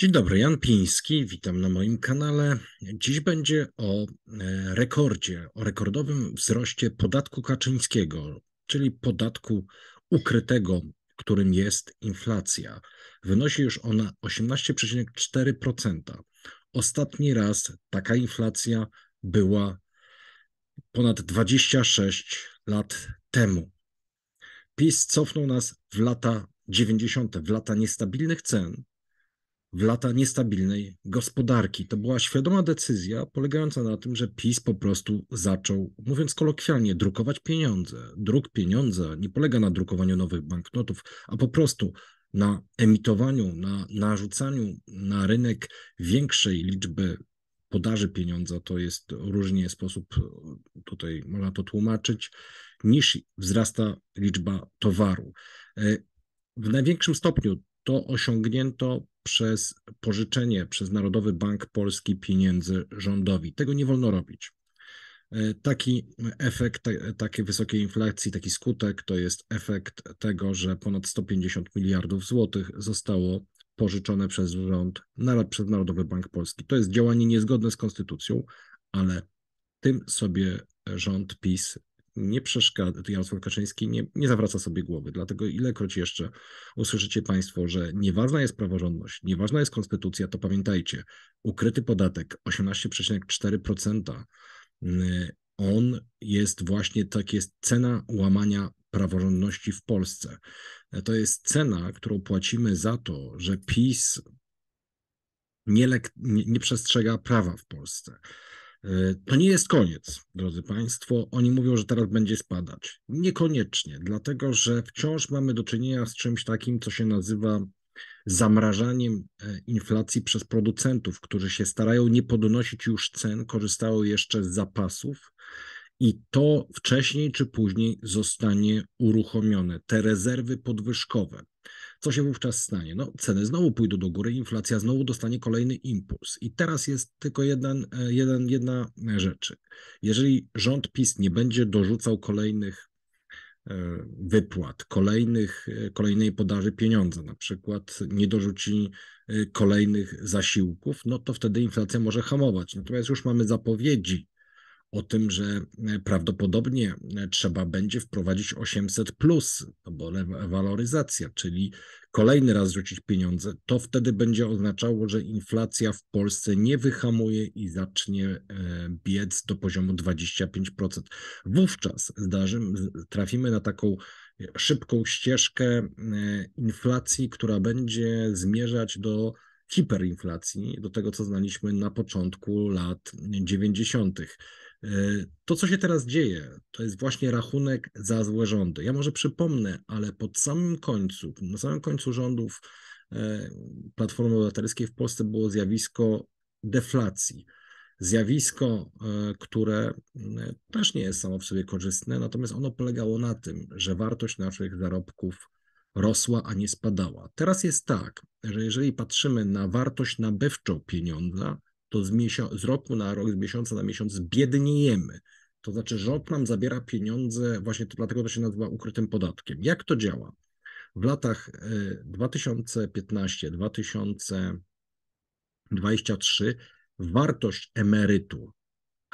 Dzień dobry, Jan Piński, witam na moim kanale. Dziś będzie o e, rekordzie, o rekordowym wzroście podatku Kaczyńskiego, czyli podatku ukrytego, którym jest inflacja. Wynosi już ona 18,4%. Ostatni raz taka inflacja była ponad 26 lat temu. PiS cofnął nas w lata 90., w lata niestabilnych cen w lata niestabilnej gospodarki. To była świadoma decyzja polegająca na tym, że PiS po prostu zaczął, mówiąc kolokwialnie, drukować pieniądze. Druk pieniądza nie polega na drukowaniu nowych banknotów, a po prostu na emitowaniu, na narzucaniu na rynek większej liczby podaży pieniądza, to jest różnie sposób, tutaj można to tłumaczyć, niż wzrasta liczba towaru. E, w największym stopniu to osiągnięto przez pożyczenie przez Narodowy Bank Polski pieniędzy rządowi. Tego nie wolno robić. E, taki efekt e, takiej wysokiej inflacji, taki skutek to jest efekt tego, że ponad 150 miliardów złotych zostało pożyczone przez rząd, przez Narodowy Bank Polski. To jest działanie niezgodne z konstytucją, ale tym sobie rząd PiS nie przeszkadza, Jarosław Kaczyński nie, nie zawraca sobie głowy. Dlatego ilekroć jeszcze usłyszycie Państwo, że nieważna jest praworządność, nieważna jest konstytucja, to pamiętajcie, ukryty podatek 18,4%, y, on jest właśnie, tak jest cena łamania praworządności w Polsce. E, to jest cena, którą płacimy za to, że PiS nie, nie, nie przestrzega prawa w Polsce. E, to nie jest koniec, drodzy Państwo. Oni mówią, że teraz będzie spadać. Niekoniecznie, dlatego że wciąż mamy do czynienia z czymś takim, co się nazywa zamrażaniem e, inflacji przez producentów, którzy się starają nie podnosić już cen, korzystają jeszcze z zapasów. I to wcześniej czy później zostanie uruchomione. Te rezerwy podwyżkowe, co się wówczas stanie? No, ceny znowu pójdą do góry, inflacja znowu dostanie kolejny impuls. I teraz jest tylko jeden, e, jeden, jedna rzecz. Jeżeli rząd PiS nie będzie dorzucał kolejnych e, wypłat, kolejnych, e, kolejnej podaży pieniądza, na przykład nie dorzuci kolejnych zasiłków, no to wtedy inflacja może hamować. Natomiast już mamy zapowiedzi o tym, że e, prawdopodobnie e, trzeba będzie wprowadzić 800, plus, no bo waloryzacja, czyli kolejny raz rzucić pieniądze, to wtedy będzie oznaczało, że inflacja w Polsce nie wyhamuje i zacznie e, biec do poziomu 25%. Wówczas zdarzym, trafimy na taką szybką ścieżkę inflacji, która będzie zmierzać do hiperinflacji, do tego co znaliśmy na początku lat 90. E, to, co się teraz dzieje, to jest właśnie rachunek za złe rządy. Ja może przypomnę, ale pod samym końcu, na samym końcu rządów e, Platformy Obywatelskiej w Polsce było zjawisko deflacji. Zjawisko, e, które też nie jest samo w sobie korzystne, natomiast ono polegało na tym, że wartość naszych zarobków rosła, a nie spadała. Teraz jest tak, że jeżeli patrzymy na wartość nabywczą pieniądza, to z, z roku na rok, z miesiąca na miesiąc biedniejemy. To znaczy rząd nam zabiera pieniądze, właśnie to, dlatego to się nazywa ukrytym podatkiem. Jak to działa? W latach 2015-2023 e, wartość emerytur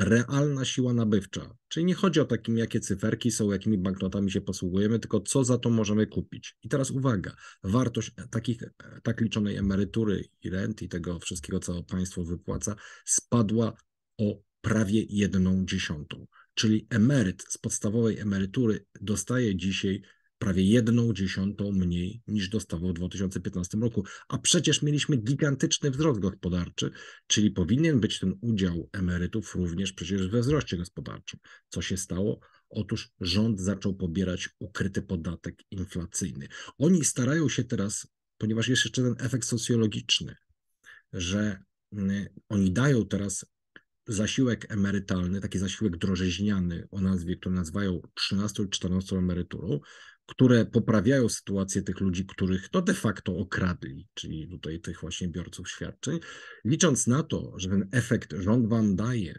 realna siła nabywcza. Czyli nie chodzi o takim, jakie cyferki są, jakimi banknotami się posługujemy, tylko co za to możemy kupić. I teraz uwaga, wartość e, takich, e, tak liczonej emerytury i rent i tego wszystkiego, co państwo wypłaca, spadła o prawie jedną dziesiątą. Czyli emeryt z podstawowej emerytury dostaje dzisiaj prawie jedną dziesiątą mniej niż dostawał w 2015 roku. A przecież mieliśmy gigantyczny wzrost gospodarczy, czyli powinien być ten udział emerytów również przecież we wzroście gospodarczym. Co się stało? Otóż rząd zaczął pobierać ukryty podatek inflacyjny. Oni starają się teraz, ponieważ jest jeszcze ten efekt socjologiczny, że mm, oni dają teraz zasiłek emerytalny, taki zasiłek drożeźniany o nazwie, który nazywają 13 14 emeryturą, które poprawiają sytuację tych ludzi, których to de facto okradli, czyli tutaj tych właśnie biorców świadczeń, licząc na to, że ten efekt rząd wam daje,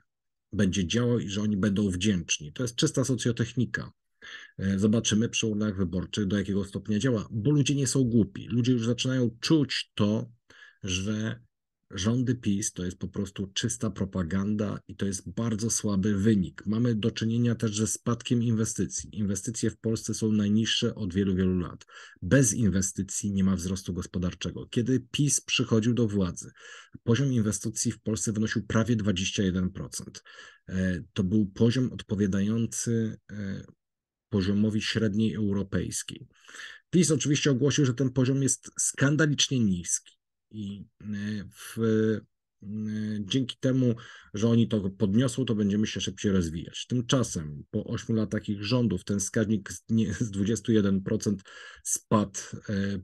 będzie działał i że oni będą wdzięczni. To jest czysta socjotechnika. E, zobaczymy przy urnach wyborczych, do jakiego stopnia działa, bo ludzie nie są głupi. Ludzie już zaczynają czuć to, że rządy PiS to jest po prostu czysta propaganda i to jest bardzo słaby wynik. Mamy do czynienia też ze spadkiem inwestycji. Inwestycje w Polsce są najniższe od wielu, wielu lat. Bez inwestycji nie ma wzrostu gospodarczego. Kiedy PiS przychodził do władzy, poziom inwestycji w Polsce wynosił prawie 21%. E, to był poziom odpowiadający e, poziomowi średniej europejskiej. PiS oczywiście ogłosił, że ten poziom jest skandalicznie niski i e, w, e, dzięki temu, że oni to podniosą, to będziemy się szybciej rozwijać. Tymczasem po 8 latach ich rządów ten wskaźnik z, nie, z 21% spadł e,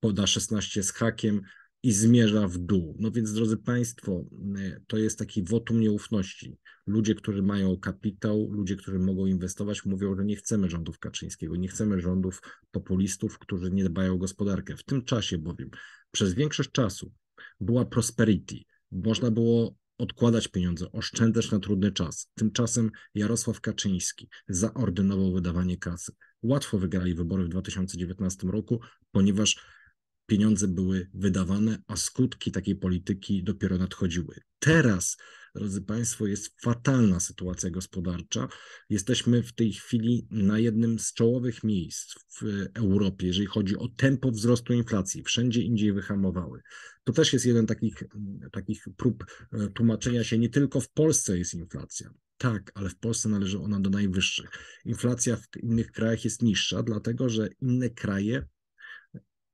poda 16 z hakiem i zmierza w dół. No więc, drodzy Państwo, e, to jest taki wotum nieufności. Ludzie, którzy mają kapitał, ludzie, którzy mogą inwestować, mówią, że nie chcemy rządów Kaczyńskiego, nie chcemy rządów populistów, którzy nie dbają o gospodarkę. W tym czasie bowiem przez większość czasu była prosperity. Można było odkładać pieniądze, oszczędzać na trudny czas. Tymczasem Jarosław Kaczyński zaordynował wydawanie kasy. Łatwo wygrali wybory w 2019 roku, ponieważ pieniądze były wydawane, a skutki takiej polityki dopiero nadchodziły. Teraz, drodzy Państwo, jest fatalna sytuacja gospodarcza. Jesteśmy w tej chwili na jednym z czołowych miejsc w Europie, jeżeli chodzi o tempo wzrostu inflacji. Wszędzie indziej wyhamowały. To też jest jeden takich, takich prób e, tłumaczenia się, nie tylko w Polsce jest inflacja. Tak, ale w Polsce należy ona do najwyższych. Inflacja w innych krajach jest niższa, dlatego że inne kraje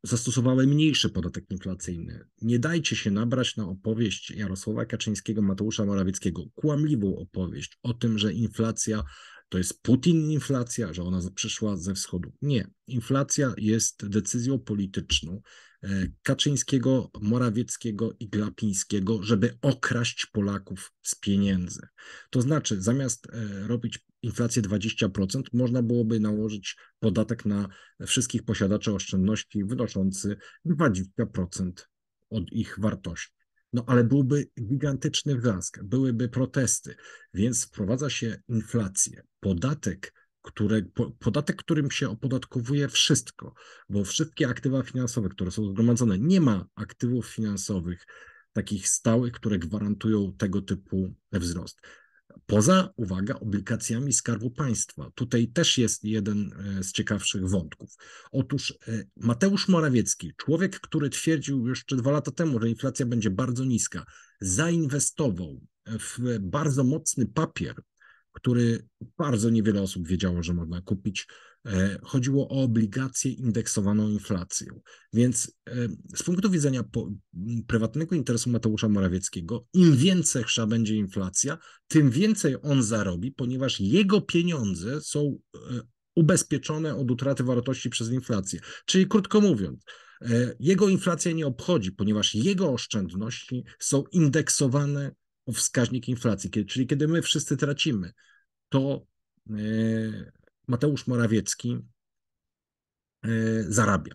zastosowały mniejszy podatek inflacyjny. Nie dajcie się nabrać na opowieść Jarosława Kaczyńskiego, Mateusza Morawieckiego, kłamliwą opowieść o tym, że inflacja to jest Putin inflacja, że ona przyszła ze wschodu. Nie, inflacja jest decyzją polityczną, E, Kaczyńskiego, Morawieckiego i Glapińskiego, żeby okraść Polaków z pieniędzy. To znaczy, zamiast e, robić inflację 20%, można byłoby nałożyć podatek na wszystkich posiadaczy oszczędności wynoszący 20% od ich wartości. No ale byłby gigantyczny wrzask, byłyby protesty, więc wprowadza się inflację. Podatek które, podatek, którym się opodatkowuje wszystko, bo wszystkie aktywa finansowe, które są zgromadzone, nie ma aktywów finansowych takich stałych, które gwarantują tego typu wzrost. Poza, uwaga, obligacjami Skarbu Państwa. Tutaj też jest jeden e, z ciekawszych wątków. Otóż e, Mateusz Morawiecki, człowiek, który twierdził jeszcze dwa lata temu, że inflacja będzie bardzo niska, zainwestował w bardzo mocny papier, który bardzo niewiele osób wiedziało, że można kupić. E, chodziło o obligacje indeksowaną inflacją. Więc e, z punktu widzenia prywatnego interesu Mateusza Morawieckiego, im większa będzie inflacja, tym więcej on zarobi, ponieważ jego pieniądze są e, ubezpieczone od utraty wartości przez inflację. Czyli krótko mówiąc, jego inflacja nie obchodzi, ponieważ jego oszczędności są indeksowane wskaźnik inflacji, kiedy, czyli kiedy my wszyscy tracimy, to e, Mateusz Morawiecki e, zarabia.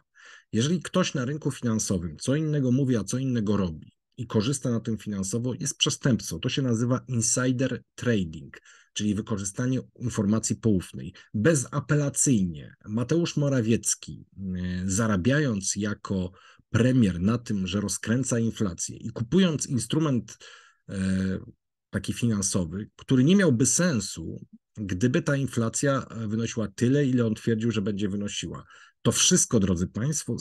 Jeżeli ktoś na rynku finansowym co innego mówi, a co innego robi i korzysta na tym finansowo, jest przestępcą. To się nazywa insider trading, czyli wykorzystanie informacji poufnej. Bezapelacyjnie Mateusz Morawiecki, e, zarabiając jako premier na tym, że rozkręca inflację i kupując instrument E, taki finansowy, który nie miałby sensu, gdyby ta inflacja e, wynosiła tyle, ile on twierdził, że będzie wynosiła. To wszystko, drodzy Państwo,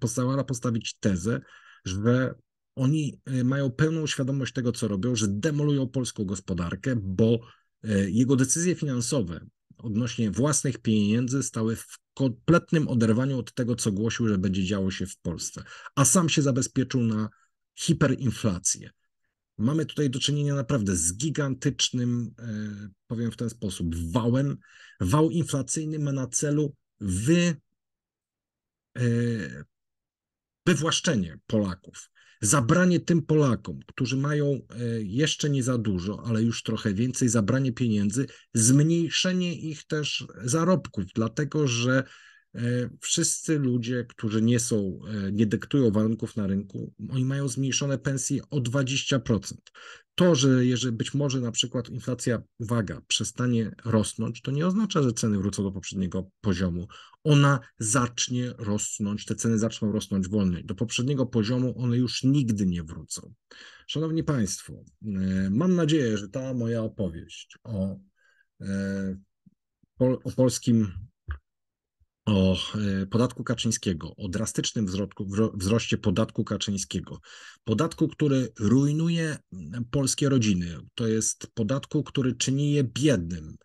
pozwala postawić tezę, że oni e, mają pełną świadomość tego, co robią, że demolują polską gospodarkę, bo jego decyzje finansowe odnośnie własnych pieniędzy stały w kompletnym oderwaniu od tego, co głosił, że będzie działo się w Polsce, a sam się zabezpieczył na hiperinflację. Mamy tutaj do czynienia naprawdę z gigantycznym, e, powiem w ten sposób, wałem. Wał inflacyjny ma na celu wy, e, wywłaszczenie Polaków, zabranie tym Polakom, którzy mają e, jeszcze nie za dużo, ale już trochę więcej, zabranie pieniędzy, zmniejszenie ich też zarobków, dlatego że E, wszyscy ludzie, którzy nie są, e, nie dyktują warunków na rynku, oni mają zmniejszone pensje o 20%. To, że jeżeli być może na przykład inflacja, uwaga, przestanie rosnąć, to nie oznacza, że ceny wrócą do poprzedniego poziomu. Ona zacznie rosnąć, te ceny zaczną rosnąć wolniej. Do poprzedniego poziomu one już nigdy nie wrócą. Szanowni Państwo, e, mam nadzieję, że ta moja opowieść o, o polskim o e, podatku Kaczyńskiego, o drastycznym wzroście podatku Kaczyńskiego. Podatku, który rujnuje polskie rodziny. To jest podatku, który czyni je biednym,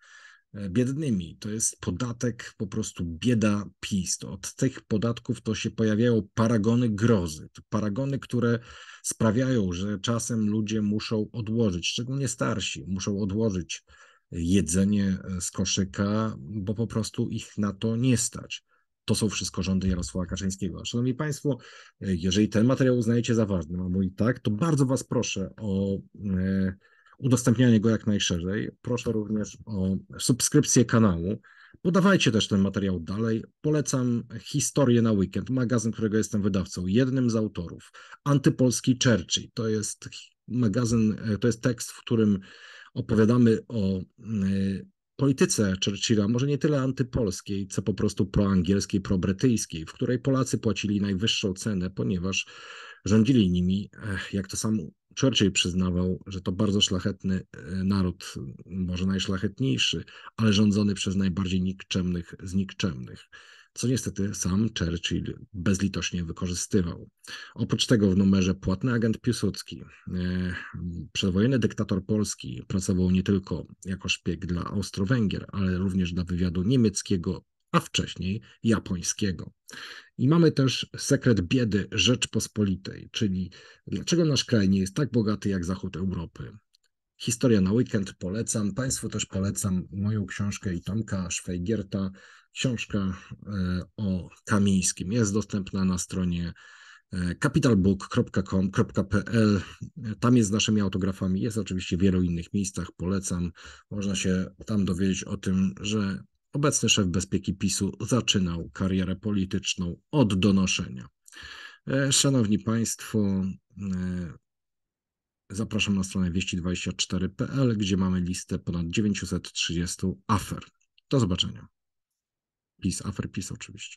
e, biednymi. To jest podatek po prostu bieda PiS. To od tych podatków to się pojawiają paragony grozy. To paragony, które sprawiają, że czasem ludzie muszą odłożyć, szczególnie starsi, muszą odłożyć jedzenie e, z koszyka, bo po prostu ich na to nie stać. To są wszystko rządy Jarosława Kaczyńskiego. Szanowni Państwo, e, jeżeli ten materiał uznajecie za ważny, a mój tak, to bardzo Was proszę o e, udostępnianie go jak najszerzej. Proszę również o subskrypcję kanału. Podawajcie też ten materiał dalej. Polecam Historię na Weekend, magazyn, którego jestem wydawcą, jednym z autorów. Antypolski Churchill. To jest magazyn, to jest tekst, w którym opowiadamy o e, polityce Churchilla, może nie tyle antypolskiej, co po prostu proangielskiej, probrytyjskiej, w której Polacy płacili najwyższą cenę, ponieważ rządzili nimi, jak to sam Churchill przyznawał, że to bardzo szlachetny e, naród, może najszlachetniejszy, ale rządzony przez najbardziej nikczemnych z nikczemnych co niestety sam Churchill bezlitośnie wykorzystywał. Oprócz tego w numerze Płatny agent Piłsudski, e, przedwojenny dyktator polski pracował nie tylko jako szpieg dla Austro-Węgier, ale również dla wywiadu niemieckiego, a wcześniej japońskiego. I mamy też sekret biedy Rzeczpospolitej, czyli dlaczego nasz kraj nie jest tak bogaty jak zachód Europy. Historia na weekend polecam, Państwu też polecam moją książkę i Tomka Szwajgierta książka e, o Kamińskim jest dostępna na stronie e, capitalbook.com.pl. Tam jest z naszymi autografami, jest oczywiście w wielu innych miejscach, polecam. Można się tam dowiedzieć o tym, że obecny szef bezpieki PiSu zaczynał karierę polityczną od donoszenia. E, szanowni Państwo, zapraszam na stronę wieści24.pl, gdzie mamy listę ponad 930 afer. Do zobaczenia. PiS, afer PiS oczywiście.